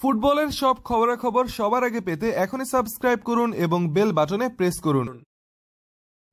ফুটবলের সব খবরাখবর সবার আগে পেতে এখনই সাবস্ক্রাইব করুন এবং বেল বাটনে প্রেস করুন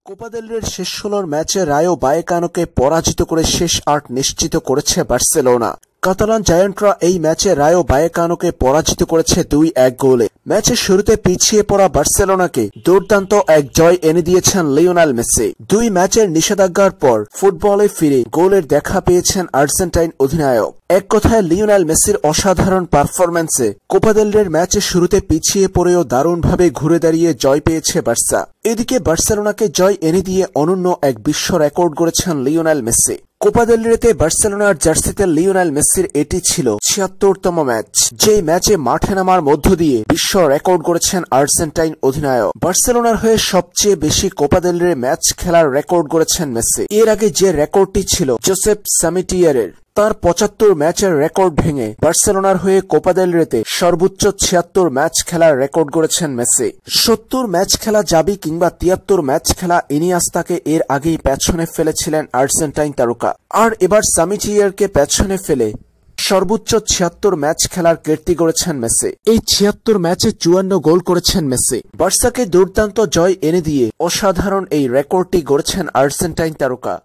কোপাদেলের শেষ ষোলোর ম্যাচে রায়ো বায়েকানোকে পরাজিত করে শেষ আট নিশ্চিত করেছে বার্সেলোনা কাতালান জায়ান্টরা এই ম্যাচে রায়ো বায়েকানোকে পরাজিত করেছে দুই এক গোলে ম্যাচের শুরুতে পিছিয়ে পড়া বার্সেলোনাকে দুর্দান্ত এক জয় এনে দিয়েছেন লিওনাল মেসি দুই ম্যাচের নিষেধাজ্ঞার পর ফুটবলে ফিরে গোলের দেখা পেয়েছেন আর্জেন্টাইন অধিনায়ক এক কথায় লিওনাল মেসির অসাধারণ পারফরম্যান্সে কোপাদেলের ম্যাচের শুরুতে পিছিয়ে পড়েও দারুণভাবে ঘুরে দাঁড়িয়ে জয় পেয়েছে বার্সা এদিকে বার্সেলোনাকে জয় এনে দিয়ে অনন্য এক বিশ্ব রেকর্ড গড়েছেন লিওনাল মেসি কোপা রেতে বার্সেলোনার জার্সিতে লিওনাল মেসির এটি ছিল ছিয়াত্তরতম ম্যাচ যেই ম্যাচে মাঠে নামার মধ্য দিয়ে বিশ্ব রেকর্ড করেছেন আর্জেন্টাইন অধিনায়ক বার্সেলোনার হয়ে সবচেয়ে বেশি কোপা ম্যাচ খেলার রেকর্ড করেছেন মেসি এর আগে যে রেকর্ডটি ছিল জোসেফ সামিটিয়ারের তার পঁচাত্তর ম্যাচের রেকর্ড ভেঙে বার্সেলোনার হয়ে কোপা দেল রেতে সর্বোচ্চ ছিয়াত্তর ম্যাচ খেলার রেকর্ড করেছেন মেসি সত্তর ম্যাচ খেলা জাবি কিংবা তিয়াত্তর ম্যাচ খেলা ইনিয়াস্তাকে এর আগেই পেছনে ফেলেছিলেন আর্জেন্টাইন তারকা আর এবার সামিচিয়ারকে পেছনে ফেলে সর্বোচ্চ ছিয়াত্তর ম্যাচ খেলার কীর্তি করেছেন মেসি এই ছিয়াত্তর ম্যাচে চুয়ান্ন গোল করেছেন মেসি বার্সাকে দুর্দান্ত জয় এনে দিয়ে অসাধারণ এই রেকর্ডটি গড়েছেন আর্জেন্টাইন তারকা